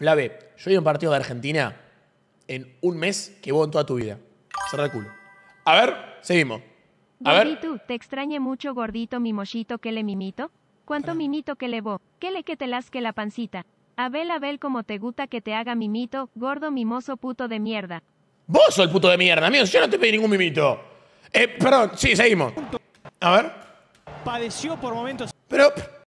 Flave, yo vi un partido de Argentina en un mes que vos en toda tu vida. Cerra el culo. A ver, seguimos. A ¿Y tú? te extrañe mucho, gordito, mimosito que le mimito. ¿Cuánto mimito que le vo? ¿Qué le que te lasque la pancita? Abel, Abel, como te gusta que te haga mimito, gordo, mimoso, puto de mierda. Vos el puto de mierda, amigos? Yo no te pedí ningún mimito. Eh, perdón, sí, seguimos. A ver. Padeció por momentos. Pero.